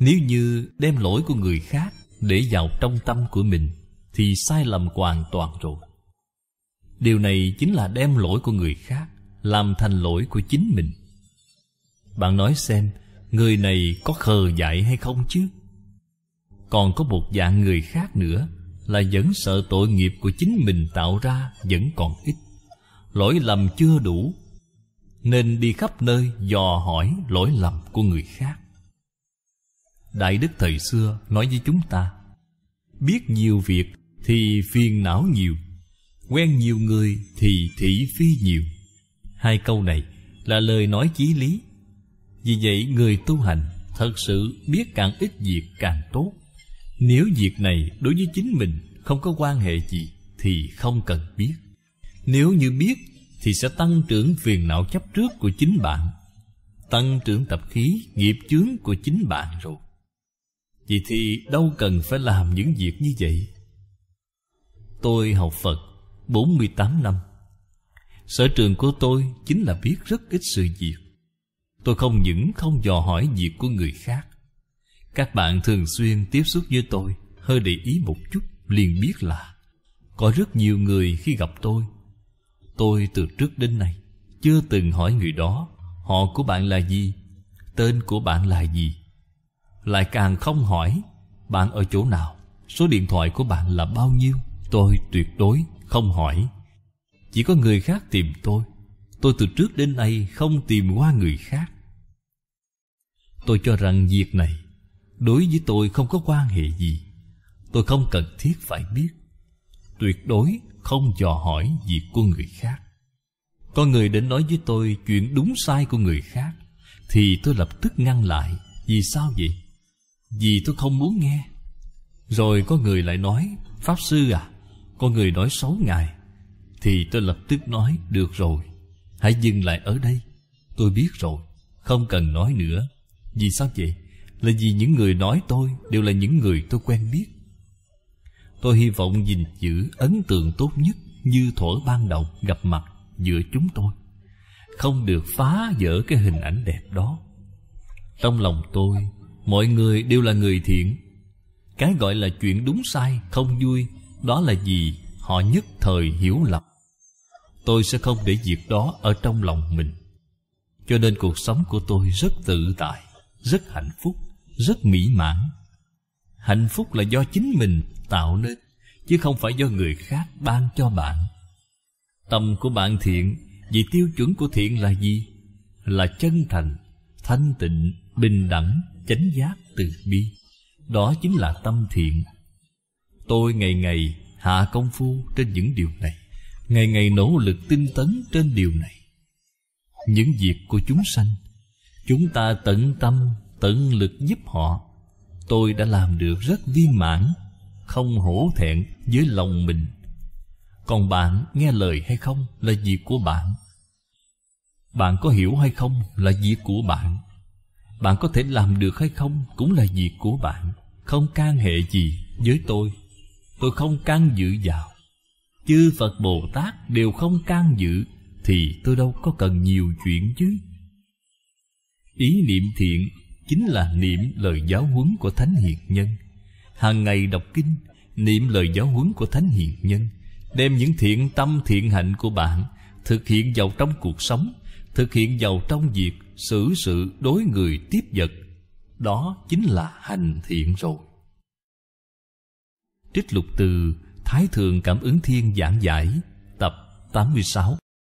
Nếu như đem lỗi của người khác để vào trong tâm của mình thì sai lầm hoàn toàn rồi. Điều này chính là đem lỗi của người khác làm thành lỗi của chính mình. Bạn nói xem, người này có khờ dại hay không chứ? Còn có một dạng người khác nữa là vẫn sợ tội nghiệp của chính mình tạo ra vẫn còn ít. Lỗi lầm chưa đủ nên đi khắp nơi dò hỏi lỗi lầm của người khác Đại đức thời xưa nói với chúng ta Biết nhiều việc thì phiền não nhiều Quen nhiều người thì thị phi nhiều Hai câu này là lời nói chí lý Vì vậy người tu hành thật sự biết càng ít việc càng tốt Nếu việc này đối với chính mình không có quan hệ gì Thì không cần biết Nếu như biết thì sẽ tăng trưởng phiền não chấp trước của chính bạn Tăng trưởng tập khí nghiệp chướng của chính bạn rồi vì thì đâu cần phải làm những việc như vậy Tôi học Phật 48 năm Sở trường của tôi chính là biết rất ít sự việc Tôi không những không dò hỏi việc của người khác Các bạn thường xuyên tiếp xúc với tôi Hơi để ý một chút liền biết là Có rất nhiều người khi gặp tôi Tôi từ trước đến nay Chưa từng hỏi người đó Họ của bạn là gì Tên của bạn là gì lại càng không hỏi Bạn ở chỗ nào Số điện thoại của bạn là bao nhiêu Tôi tuyệt đối không hỏi Chỉ có người khác tìm tôi Tôi từ trước đến nay không tìm qua người khác Tôi cho rằng việc này Đối với tôi không có quan hệ gì Tôi không cần thiết phải biết Tuyệt đối không dò hỏi việc của người khác Có người đến nói với tôi chuyện đúng sai của người khác Thì tôi lập tức ngăn lại Vì sao vậy? Vì tôi không muốn nghe Rồi có người lại nói Pháp sư à Có người nói xấu ngài Thì tôi lập tức nói Được rồi Hãy dừng lại ở đây Tôi biết rồi Không cần nói nữa Vì sao vậy Là vì những người nói tôi Đều là những người tôi quen biết Tôi hy vọng gìn giữ ấn tượng tốt nhất Như thổi ban đầu gặp mặt giữa chúng tôi Không được phá vỡ cái hình ảnh đẹp đó Trong lòng tôi mọi người đều là người thiện cái gọi là chuyện đúng sai không vui đó là gì họ nhất thời hiểu lầm tôi sẽ không để việc đó ở trong lòng mình cho nên cuộc sống của tôi rất tự tại rất hạnh phúc rất mỹ mãn hạnh phúc là do chính mình tạo nên chứ không phải do người khác ban cho bạn tâm của bạn thiện vì tiêu chuẩn của thiện là gì là chân thành thanh tịnh bình đẳng chánh giác từ bi đó chính là tâm thiện tôi ngày ngày hạ công phu trên những điều này ngày ngày nỗ lực tinh tấn trên điều này những việc của chúng sanh chúng ta tận tâm tận lực giúp họ tôi đã làm được rất viên mãn không hổ thẹn với lòng mình còn bạn nghe lời hay không là việc của bạn bạn có hiểu hay không là việc của bạn bạn có thể làm được hay không cũng là việc của bạn không can hệ gì với tôi tôi không can dự vào chư phật bồ tát đều không can dự thì tôi đâu có cần nhiều chuyện chứ ý niệm thiện chính là niệm lời giáo huấn của thánh hiền nhân hàng ngày đọc kinh niệm lời giáo huấn của thánh hiền nhân đem những thiện tâm thiện hạnh của bạn thực hiện vào trong cuộc sống thực hiện vào trong việc xử sự đối người tiếp vật đó chính là hành thiện rồi trích lục từ thái thượng cảm ứng thiên giảng giải tập 86